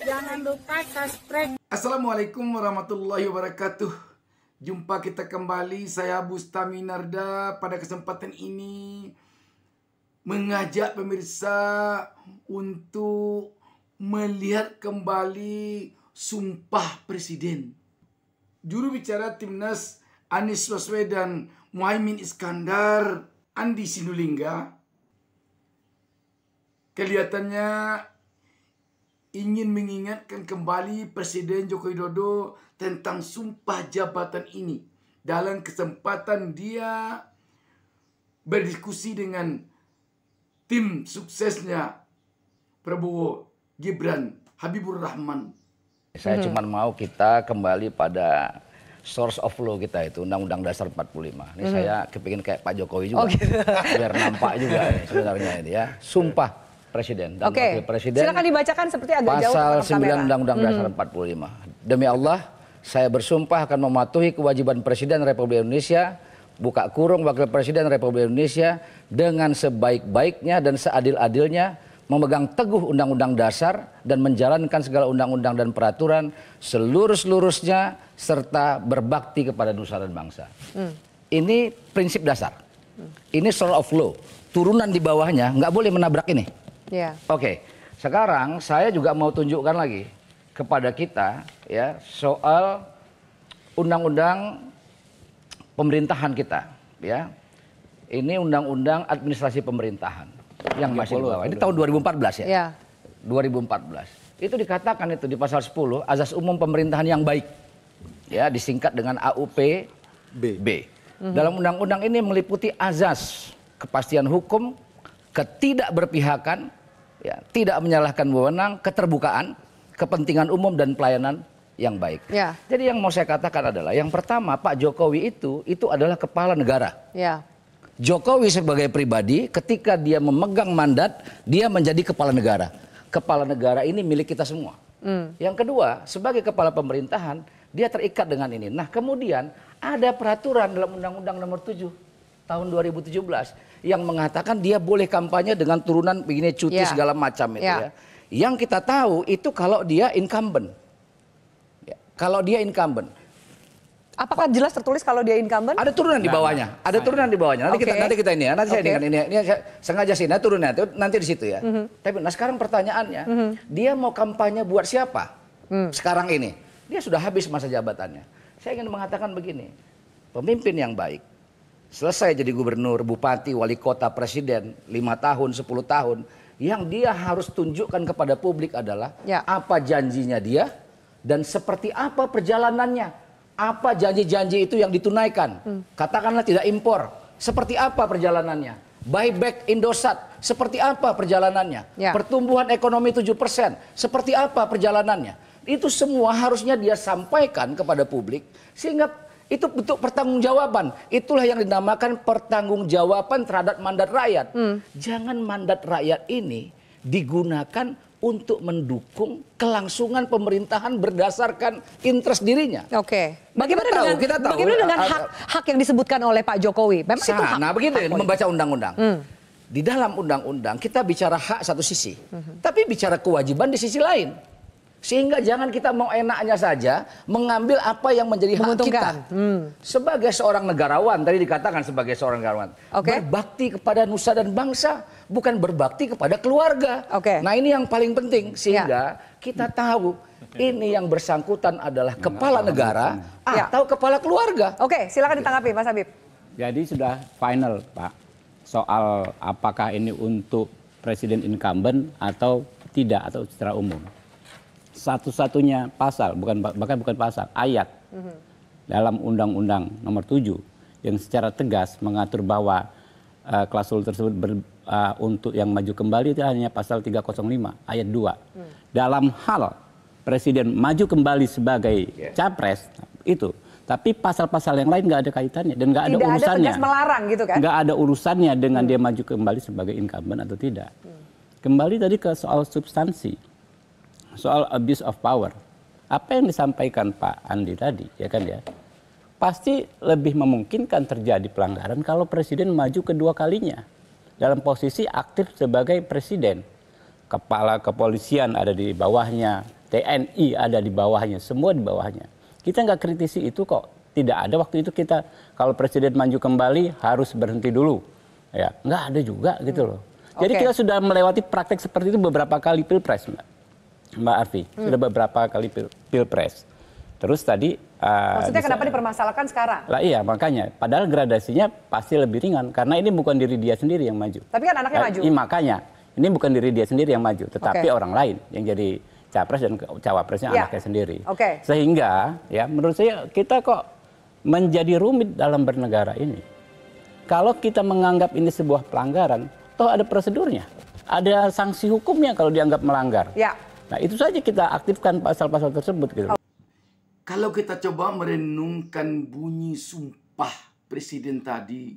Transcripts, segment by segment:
Jangan lupa subscribe. Assalamualaikum warahmatullahi wabarakatuh. Jumpa kita kembali saya Bustami Narda pada kesempatan ini mengajak pemirsa untuk melihat kembali sumpah presiden. Juru bicara Timnas Anies Baswedan, Muhaimin Iskandar, Andi Sinulinga kelihatannya ingin mengingatkan kembali Presiden Joko Widodo tentang sumpah jabatan ini dalam kesempatan dia berdiskusi dengan tim suksesnya Prabowo Gibran Habibur Rahman. Saya hmm. cuma mau kita kembali pada source of law kita itu Undang-Undang Dasar 45. Ini hmm. saya kepingin kayak Pak Jokowi juga, oh, gitu. biar nampak juga sebenarnya ini ya. Sumpah Presiden dan okay. Wakil Presiden. Silakan dibacakan seperti agak pasal jauh. Pasal 9 Undang-Undang hmm. Dasar mm -hmm. 45. Demi Allah, saya bersumpah akan mematuhi kewajiban Presiden Republik Indonesia buka kurung Wakil Presiden Republik Indonesia dengan sebaik-baiknya dan seadil-adilnya memegang teguh undang-undang dasar dan menjalankan segala undang-undang dan peraturan seluruh-seluruhnya serta berbakti kepada nusa dan bangsa. Hmm. Ini prinsip dasar. Hmm. Ini soul of law. Turunan di bawahnya nggak boleh menabrak ini. Yeah. Oke, okay. sekarang saya juga mau tunjukkan lagi kepada kita ya soal undang-undang pemerintahan kita ya. Ini undang-undang administrasi pemerintahan yang masih di bawah. Ini tahun 2014 ya. Yeah. Ya. 2014. Itu dikatakan itu di pasal 10 azas umum pemerintahan yang baik. Ya, disingkat dengan AUP B. B. Mm -hmm. Dalam undang-undang ini meliputi azas kepastian hukum, ketidakberpihakan, ya, tidak menyalahkan wewenang, keterbukaan, kepentingan umum dan pelayanan yang baik. Ya. Jadi yang mau saya katakan adalah yang pertama Pak Jokowi itu itu adalah kepala negara. Ya. Jokowi sebagai pribadi ketika dia memegang mandat dia menjadi kepala negara. Kepala negara ini milik kita semua. Mm. Yang kedua sebagai kepala pemerintahan dia terikat dengan ini. Nah kemudian ada peraturan dalam Undang-Undang Nomor 7 tahun 2017 yang mengatakan dia boleh kampanye dengan turunan begini cuti yeah. segala macam itu yeah. ya. Yang kita tahu itu kalau dia incumbent. Ya. Kalau dia incumbent. Apakah jelas tertulis kalau dia incumbent? Ada turunan di bawahnya. Ada turunan di bawahnya. Nanti okay. kita nanti kita ini ya. Nanti okay. saya dengan ini ya. ini saya sengaja sih nah turunnya nanti, nanti di situ ya. Mm -hmm. Tapi nah sekarang pertanyaannya, mm -hmm. dia mau kampanye buat siapa? Mm. Sekarang ini. Dia sudah habis masa jabatannya. Saya ingin mengatakan begini. Pemimpin yang baik selesai jadi gubernur, bupati, wali kota, presiden, lima tahun, sepuluh tahun, yang dia harus tunjukkan kepada publik adalah ya. apa janjinya dia dan seperti apa perjalanannya. Apa janji-janji itu yang ditunaikan? Hmm. Katakanlah tidak impor. Seperti apa perjalanannya? Buyback Indosat, seperti apa perjalanannya? Ya. Pertumbuhan ekonomi 7%, seperti apa perjalanannya? Itu semua harusnya dia sampaikan kepada publik sehingga itu bentuk pertanggungjawaban. Itulah yang dinamakan pertanggungjawaban terhadap mandat rakyat. Hmm. Jangan mandat rakyat ini digunakan untuk mendukung kelangsungan pemerintahan berdasarkan interest dirinya. Oke. Bagaimana kita dengan tahu, tahu, bagaimana dengan hak hak yang disebutkan oleh Pak Jokowi? Memang sana, itu hak. Nah, begitu hak membaca undang-undang. Hmm. Di dalam undang-undang kita bicara hak satu sisi, hmm. tapi bicara kewajiban di sisi lain. Sehingga jangan kita mau enaknya saja mengambil apa yang menjadi hak kita. Hmm. Sebagai seorang negarawan, tadi dikatakan sebagai seorang negarawan. Okay. Berbakti kepada nusa dan bangsa, bukan berbakti kepada keluarga. Okay. Nah ini yang paling penting, ya. sehingga ya. kita tahu ini yang bersangkutan adalah kepala negara ya. atau kepala keluarga. Oke, okay, silakan ditanggapi Mas Habib. Jadi sudah final Pak soal apakah ini untuk presiden incumbent atau tidak atau secara umum satu-satunya pasal, bukan bahkan bukan pasal, ayat mm-hmm. dalam Undang-Undang Nomor 7 yang secara tegas mengatur bahwa uh, klausul tersebut ber, uh, untuk yang maju kembali itu hanya pasal 305 ayat 2. Mm. Dalam hal presiden maju kembali sebagai yeah. capres itu, tapi pasal-pasal yang lain nggak ada kaitannya dan nggak ada tidak urusannya. Ada melarang gitu kan? Nggak ada urusannya dengan hmm. dia maju kembali sebagai incumbent atau tidak. Hmm. Kembali tadi ke soal substansi soal abuse of power. Apa yang disampaikan Pak Andi tadi, ya kan ya, pasti lebih memungkinkan terjadi pelanggaran kalau presiden maju kedua kalinya dalam posisi aktif sebagai presiden. Kepala kepolisian ada di bawahnya, TNI ada di bawahnya, semua di bawahnya. Kita nggak kritisi itu kok. Tidak ada waktu itu kita kalau presiden maju kembali harus berhenti dulu. Ya, nggak ada juga gitu loh. Jadi okay. kita sudah melewati praktek seperti itu beberapa kali pilpres, Mbak. Mbak Arfi hmm. sudah beberapa kali pil pilpres. Terus tadi uh, maksudnya bisa, kenapa dipermasalahkan sekarang? Lah iya makanya. Padahal gradasinya pasti lebih ringan karena ini bukan diri dia sendiri yang maju. Tapi kan anaknya nah, maju. Iya makanya ini bukan diri dia sendiri yang maju, tetapi okay. orang lain yang jadi capres dan cawapresnya yeah. anaknya sendiri. Okay. Sehingga ya menurut saya kita kok menjadi rumit dalam bernegara ini. Kalau kita menganggap ini sebuah pelanggaran, toh ada prosedurnya, ada sanksi hukumnya kalau dianggap melanggar. Ya. Nah itu saja kita aktifkan pasal-pasal tersebut. Gitu. Kalau kita coba merenungkan bunyi sumpah presiden tadi,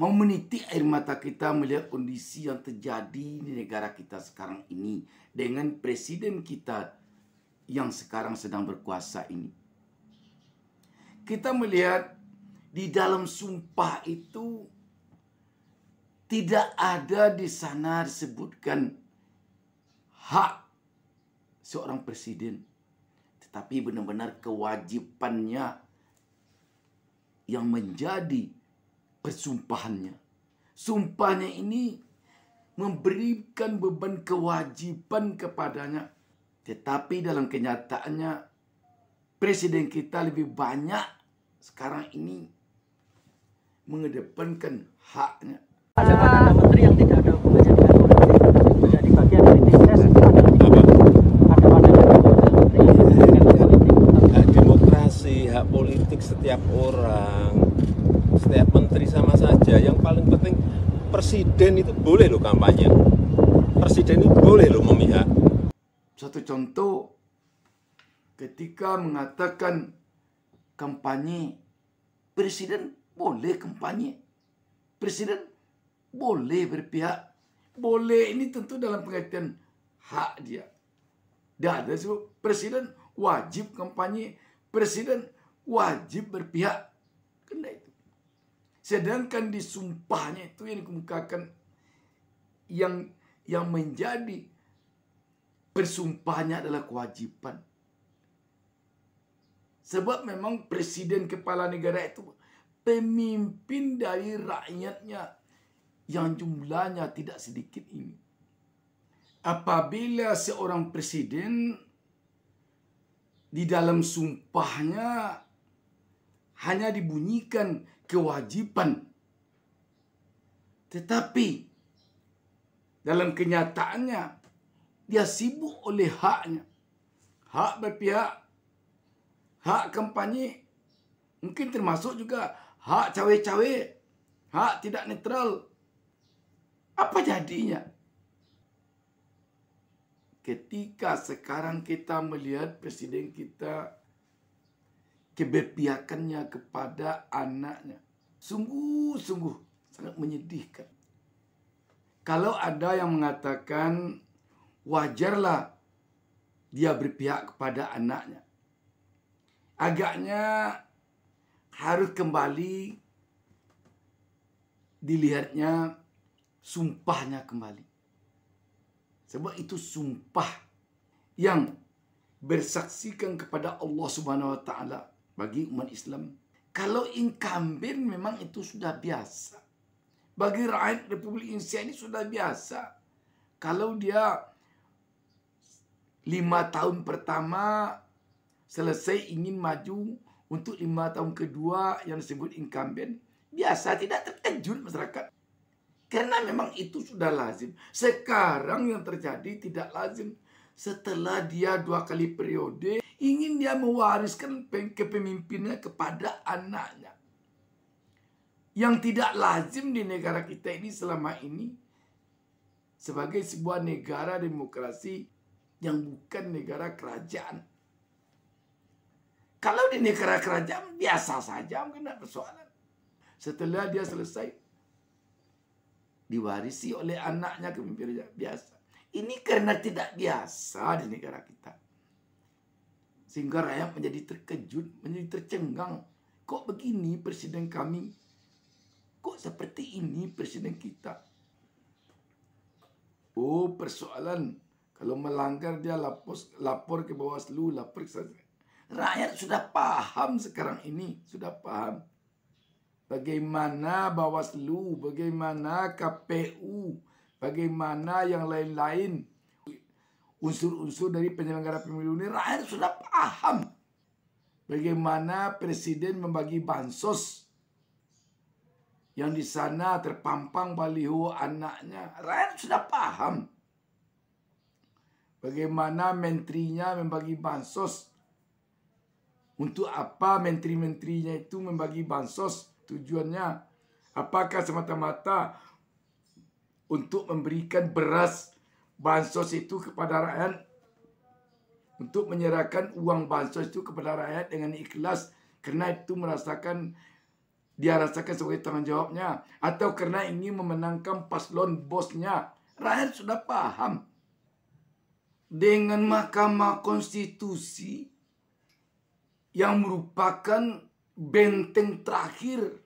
mau meniti air mata kita melihat kondisi yang terjadi di negara kita sekarang ini dengan presiden kita yang sekarang sedang berkuasa ini. Kita melihat di dalam sumpah itu tidak ada di sana disebutkan hak seorang presiden tetapi benar-benar kewajibannya yang menjadi persumpahannya. Sumpahnya ini memberikan beban kewajiban kepadanya. Tetapi dalam kenyataannya presiden kita lebih banyak sekarang ini mengedepankan haknya. Ada kata menteri politik setiap orang setiap menteri sama saja yang paling penting presiden itu boleh loh kampanye presiden itu boleh loh memihak satu contoh ketika mengatakan kampanye presiden boleh kampanye presiden boleh berpihak boleh ini tentu dalam pengertian hak dia dan ada presiden wajib kampanye presiden wajib berpihak kena itu. Sedangkan di sumpahnya itu yang dikemukakan yang yang menjadi persumpahnya adalah kewajiban. Sebab memang presiden kepala negara itu pemimpin dari rakyatnya yang jumlahnya tidak sedikit ini. Apabila seorang presiden di dalam sumpahnya hanya dibunyikan kewajiban. Tetapi dalam kenyataannya dia sibuk oleh haknya. Hak berpihak, hak kampanye, mungkin termasuk juga hak cawe-cawe, hak tidak netral. Apa jadinya? Ketika sekarang kita melihat presiden kita keberpihakannya kepada anaknya. Sungguh-sungguh sangat menyedihkan. Kalau ada yang mengatakan wajarlah dia berpihak kepada anaknya. Agaknya harus kembali dilihatnya sumpahnya kembali. Sebab itu sumpah yang bersaksikan kepada Allah Subhanahu wa taala bagi umat Islam. Kalau incumbent memang itu sudah biasa. Bagi rakyat Republik Indonesia ini sudah biasa. Kalau dia lima tahun pertama selesai ingin maju untuk lima tahun kedua yang disebut incumbent, biasa tidak terkejut masyarakat. Karena memang itu sudah lazim. Sekarang yang terjadi tidak lazim. Setelah dia dua kali periode, ingin dia mewariskan kepemimpinannya kepada anaknya. Yang tidak lazim di negara kita ini selama ini sebagai sebuah negara demokrasi yang bukan negara kerajaan. Kalau di negara kerajaan biasa saja mungkin tidak persoalan. Setelah dia selesai diwarisi oleh anaknya kepemimpinannya biasa. Ini karena tidak biasa di negara kita. Sehingga rakyat menjadi terkejut, menjadi tercengang. Kok begini presiden kami? Kok seperti ini presiden kita? Oh persoalan kalau melanggar dia lapor, lapor ke Bawaslu, lapor ke Rakyat sudah paham sekarang ini, sudah paham. Bagaimana Bawaslu, bagaimana KPU, bagaimana yang lain-lain unsur-unsur dari penyelenggara pemilu ini rakyat sudah paham bagaimana presiden membagi bansos yang di sana terpampang baliho anaknya. Rakyat sudah paham bagaimana menterinya membagi bansos. Untuk apa menteri-menterinya itu membagi bansos? Tujuannya apakah semata-mata untuk memberikan beras bansos itu kepada rakyat untuk menyerahkan uang bansos itu kepada rakyat dengan ikhlas karena itu merasakan dia rasakan sebagai jawabnya atau karena ingin memenangkan paslon bosnya rakyat sudah paham dengan Mahkamah Konstitusi yang merupakan benteng terakhir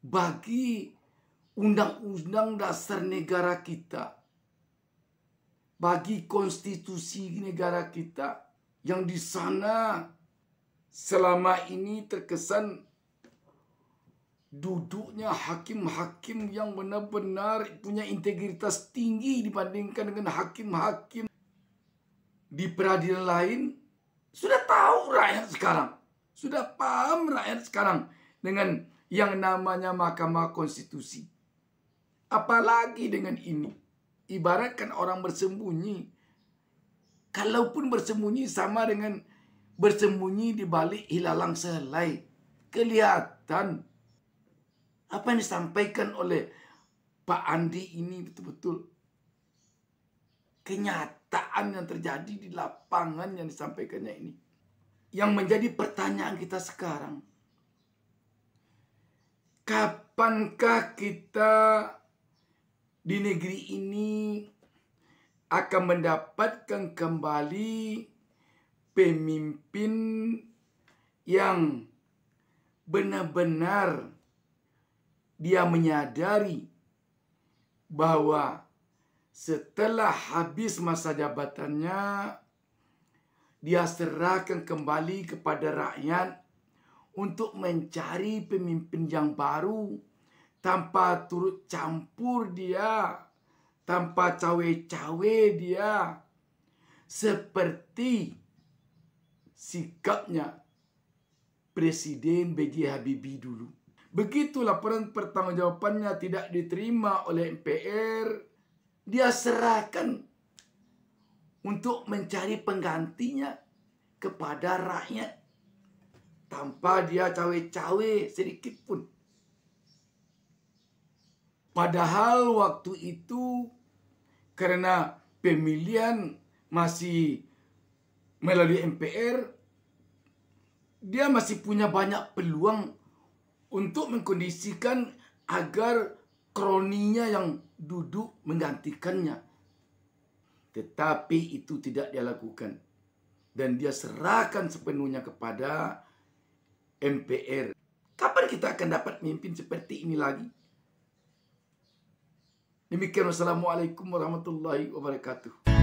bagi undang-undang dasar negara kita bagi konstitusi negara kita yang di sana selama ini terkesan duduknya hakim-hakim yang benar-benar punya integritas tinggi dibandingkan dengan hakim-hakim di peradilan lain sudah tahu rakyat sekarang sudah paham rakyat sekarang dengan yang namanya Mahkamah Konstitusi apalagi dengan ini ibaratkan orang bersembunyi. Kalaupun bersembunyi sama dengan bersembunyi di balik hilalang sehelai. Kelihatan apa yang disampaikan oleh Pak Andi ini betul-betul kenyataan yang terjadi di lapangan yang disampaikannya ini. Yang menjadi pertanyaan kita sekarang. Kapankah kita di negeri ini akan mendapatkan kembali pemimpin yang benar-benar dia menyadari bahwa setelah habis masa jabatannya dia serahkan kembali kepada rakyat untuk mencari pemimpin yang baru tanpa turut campur dia, tanpa cawe-cawe dia, seperti sikapnya Presiden B.J. Habibie dulu. Begitulah peran pertanggungjawabannya tidak diterima oleh MPR, dia serahkan untuk mencari penggantinya kepada rakyat tanpa dia cawe-cawe sedikit pun. Padahal waktu itu karena pemilihan masih melalui MPR, dia masih punya banyak peluang untuk mengkondisikan agar kroninya yang duduk menggantikannya. Tetapi itu tidak dia lakukan. Dan dia serahkan sepenuhnya kepada MPR. Kapan kita akan dapat memimpin seperti ini lagi? Demikian wassalamualaikum warahmatullahi wabarakatuh.